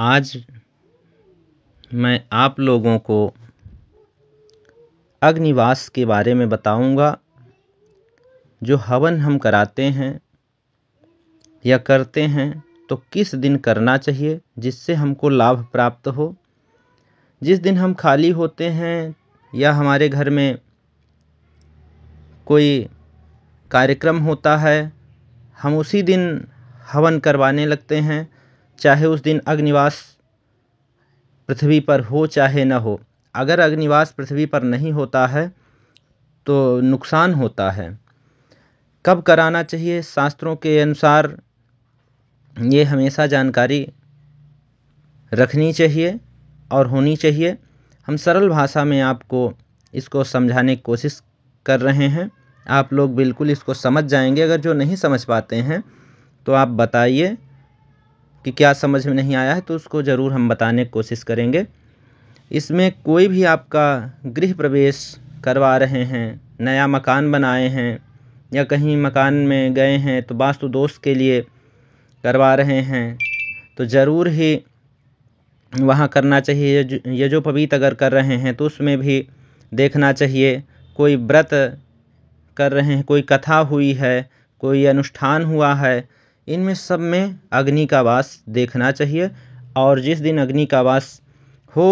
आज मैं आप लोगों को अग्निवास के बारे में बताऊंगा जो हवन हम कराते हैं या करते हैं तो किस दिन करना चाहिए जिससे हमको लाभ प्राप्त हो जिस दिन हम खाली होते हैं या हमारे घर में कोई कार्यक्रम होता है हम उसी दिन हवन करवाने लगते हैं चाहे उस दिन अग्निवास पृथ्वी पर हो चाहे न हो अगर अग्निवास पृथ्वी पर नहीं होता है तो नुकसान होता है कब कराना चाहिए शास्त्रों के अनुसार ये हमेशा जानकारी रखनी चाहिए और होनी चाहिए हम सरल भाषा में आपको इसको समझाने की कोशिश कर रहे हैं आप लोग बिल्कुल इसको समझ जाएंगे अगर जो नहीं समझ पाते हैं तो आप बताइए कि क्या समझ में नहीं आया है तो उसको ज़रूर हम बताने की कोशिश करेंगे इसमें कोई भी आपका गृह प्रवेश करवा रहे हैं नया मकान बनाए हैं या कहीं मकान में गए हैं तो वास्तु दोष के लिए करवा रहे हैं तो ज़रूर ही वहाँ करना चाहिए ये जो पबीत अगर कर रहे हैं तो उसमें भी देखना चाहिए कोई व्रत कर रहे हैं कोई कथा हुई है कोई अनुष्ठान हुआ है इनमें सब में अग्नि का वास देखना चाहिए और जिस दिन अग्नि का वास हो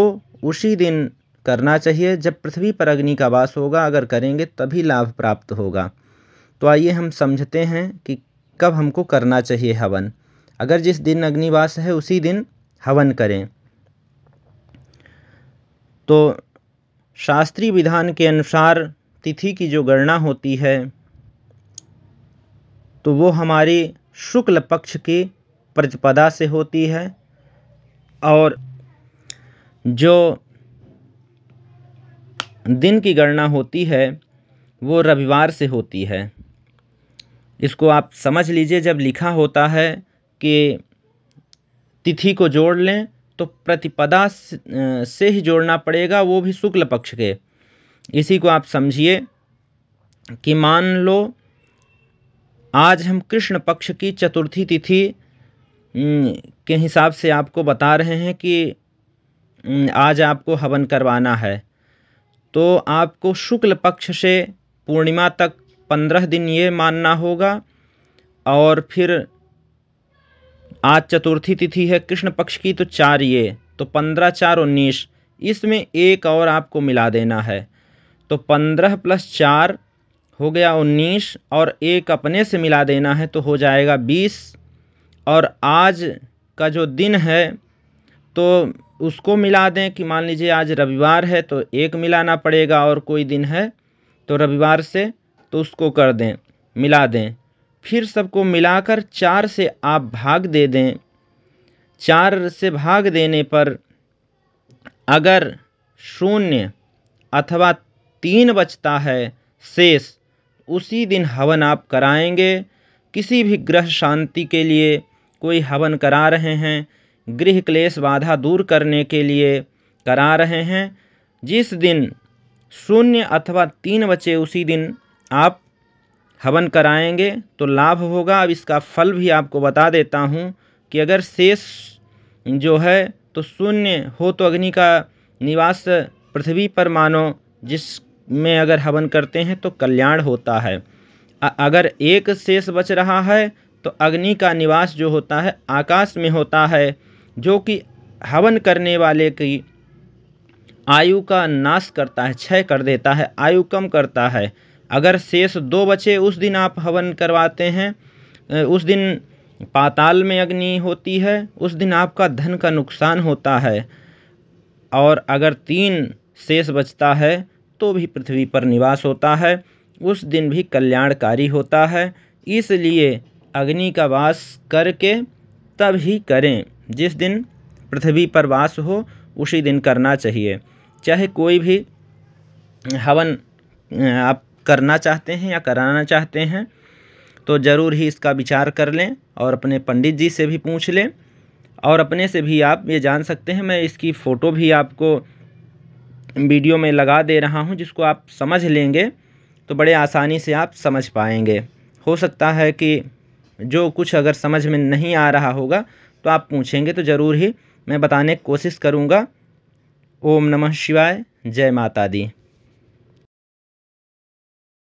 उसी दिन करना चाहिए जब पृथ्वी पर अग्नि का वास होगा अगर करेंगे तभी लाभ प्राप्त होगा तो आइए हम समझते हैं कि कब हमको करना चाहिए हवन अगर जिस दिन अग्निवास है उसी दिन हवन करें तो शास्त्रीय विधान के अनुसार तिथि की जो गणना होती है तो वो हमारी शुक्ल पक्ष की प्रतिपदा से होती है और जो दिन की गणना होती है वो रविवार से होती है इसको आप समझ लीजिए जब लिखा होता है कि तिथि को जोड़ लें तो प्रतिपदा से ही जोड़ना पड़ेगा वो भी शुक्ल पक्ष के इसी को आप समझिए कि मान लो आज हम कृष्ण पक्ष की चतुर्थी तिथि के हिसाब से आपको बता रहे हैं कि आज आपको हवन करवाना है तो आपको शुक्ल पक्ष से पूर्णिमा तक पंद्रह दिन ये मानना होगा और फिर आज चतुर्थी तिथि है कृष्ण पक्ष की तो चार ये तो पंद्रह चार उन्नीस इसमें एक और आपको मिला देना है तो पंद्रह प्लस चार हो गया उन्नीस और एक अपने से मिला देना है तो हो जाएगा बीस और आज का जो दिन है तो उसको मिला दें कि मान लीजिए आज रविवार है तो एक मिलाना पड़ेगा और कोई दिन है तो रविवार से तो उसको कर दें मिला दें फिर सबको मिलाकर चार से आप भाग दे दें चार से भाग देने पर अगर शून्य अथवा तीन बचता है शेष उसी दिन हवन आप कराएंगे किसी भी ग्रह शांति के लिए कोई हवन करा रहे हैं गृह क्लेश बाधा दूर करने के लिए करा रहे हैं जिस दिन शून्य अथवा तीन बचे उसी दिन आप हवन कराएंगे तो लाभ होगा अब इसका फल भी आपको बता देता हूँ कि अगर शेष जो है तो शून्य हो तो अग्नि का निवास पृथ्वी पर मानो जिस में अगर हवन करते हैं तो कल्याण होता है अगर एक शेष बच रहा है तो अग्नि का निवास जो होता है आकाश में होता है जो कि हवन करने वाले की आयु का नाश करता है क्षय कर देता है आयु कम करता है अगर शेष दो बचे उस दिन आप हवन करवाते हैं उस दिन पाताल में अग्नि होती है उस दिन आपका धन का नुकसान होता है और अगर तीन शेष बचता है तो भी पृथ्वी पर निवास होता है उस दिन भी कल्याणकारी होता है इसलिए अग्नि का वास करके तब ही करें जिस दिन पृथ्वी पर वास हो उसी दिन करना चाहिए चाहे कोई भी हवन आप करना चाहते हैं या कराना चाहते हैं तो ज़रूर ही इसका विचार कर लें और अपने पंडित जी से भी पूछ लें और अपने से भी आप ये जान सकते हैं मैं इसकी फ़ोटो भी आपको वीडियो में लगा दे रहा हूँ जिसको आप समझ लेंगे तो बड़े आसानी से आप समझ पाएंगे हो सकता है कि जो कुछ अगर समझ में नहीं आ रहा होगा तो आप पूछेंगे तो ज़रूर ही मैं बताने की कोशिश करूँगा ओम नमः शिवाय जय माता दी